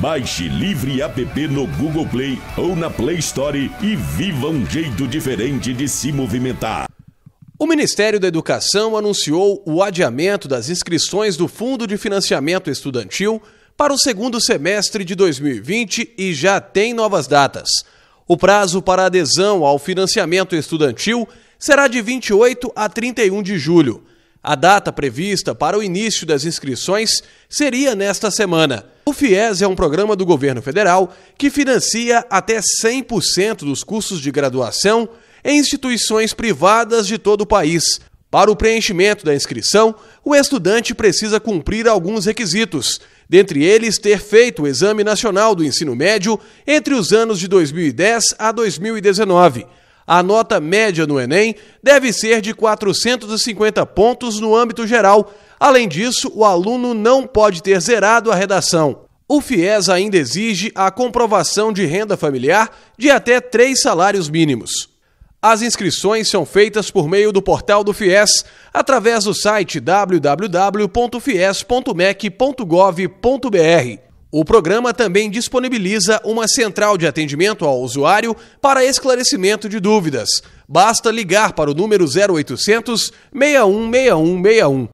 Baixe Livre App no Google Play ou na Play Store e viva um jeito diferente de se movimentar. O Ministério da Educação anunciou o adiamento das inscrições do Fundo de Financiamento Estudantil para o segundo semestre de 2020 e já tem novas datas. O prazo para adesão ao financiamento estudantil será de 28 a 31 de julho. A data prevista para o início das inscrições seria nesta semana. O FIES é um programa do governo federal que financia até 100% dos cursos de graduação em instituições privadas de todo o país. Para o preenchimento da inscrição, o estudante precisa cumprir alguns requisitos, dentre eles ter feito o Exame Nacional do Ensino Médio entre os anos de 2010 a 2019 a nota média no Enem deve ser de 450 pontos no âmbito geral. Além disso, o aluno não pode ter zerado a redação. O FIES ainda exige a comprovação de renda familiar de até três salários mínimos. As inscrições são feitas por meio do portal do FIES, através do site www.fies.mec.gov.br. O programa também disponibiliza uma central de atendimento ao usuário para esclarecimento de dúvidas. Basta ligar para o número 0800 616161.